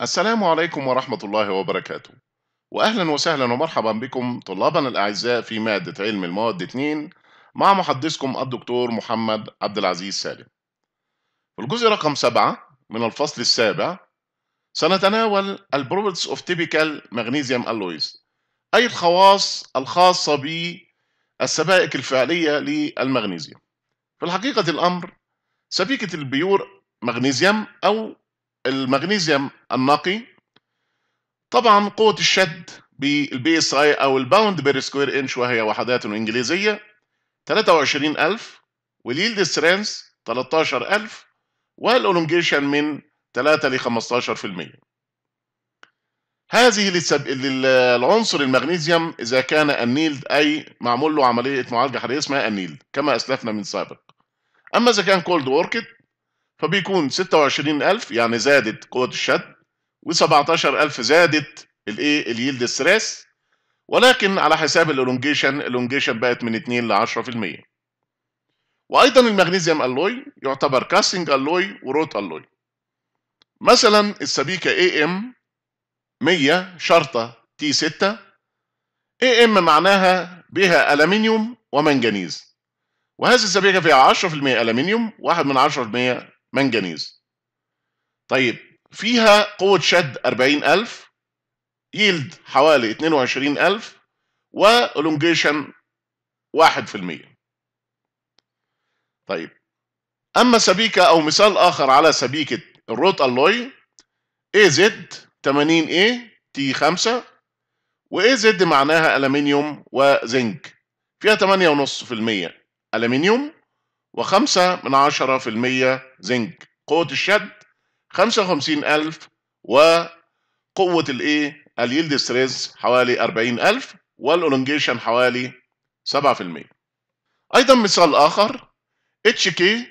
السلام عليكم ورحمة الله وبركاته وأهلا وسهلا ومرحبا بكم طلابنا الأعزاء في مادة علم المواد 2 مع محدثكم الدكتور محمد عبد العزيز سالم في الجزء رقم 7 من الفصل السابع سنتناول البروبرتس اوف تيبيكال مغنيسيوم ألويز أي الخواص الخاصة بالسبائك الفعلية للمغنيزيوم في الحقيقة الأمر سبيكة البيور مغنيزيوم أو المغنيسيوم النقي طبعا قوة الشد بالبي اس اي او الباوند بير سكوير انش وهي وحدات انجليزية 23000 واليلد سترينث 13000 والالونجيشن من 3 ل 15% هذه للعنصر المغنيسيوم اذا كان النيلد اي معمول له عمليه معالجه حراريه اسمها النيلد كما اسلفنا من سابق اما اذا كان كولد وركت فبيكون 26000 يعني زادت قوة الشد و17000 زادت الايه اليلد ستريس ولكن على حساب الالونجيشن الالونجيشن بقت من 2 ل 10% وايضا المغنيسيوم الوي يعتبر كاستنج الوي وروت الوي مثلا السبيكه اي ام 100 شرطه تي 6 اي ام معناها بها الومنيوم ومنجنيز وهذه السبيكه فيها 10% الومنيوم 1 من 10% منجنيز طيب فيها قوة شد 40000 يلد حوالي 22000 والونجيشن 1% طيب أما سبيكة أو مثال آخر على سبيكة الروت ألوي زد 80A T5 زد معناها ألمنيوم وزنك فيها 8.5% ألمنيوم وخمسة من عشرة في المية زنك قوة الشد خمسة وخمسين ألف وقوة الإيه اليلد ستريس حوالي أربعين ألف والألونجيشن حوالي سبعة في المية أيضا مثال آخر اتش كي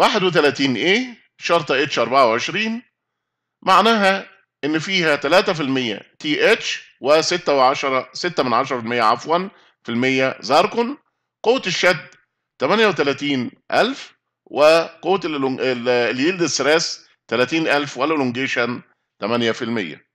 31A إيه شرطة اتش 24 معناها إن فيها 3% TH و 6 و 10 6 من 10% عفوا في المية زاركون قوة الشد 38000 وقوه اليلد الثراس 30000 والالونجيشن 8%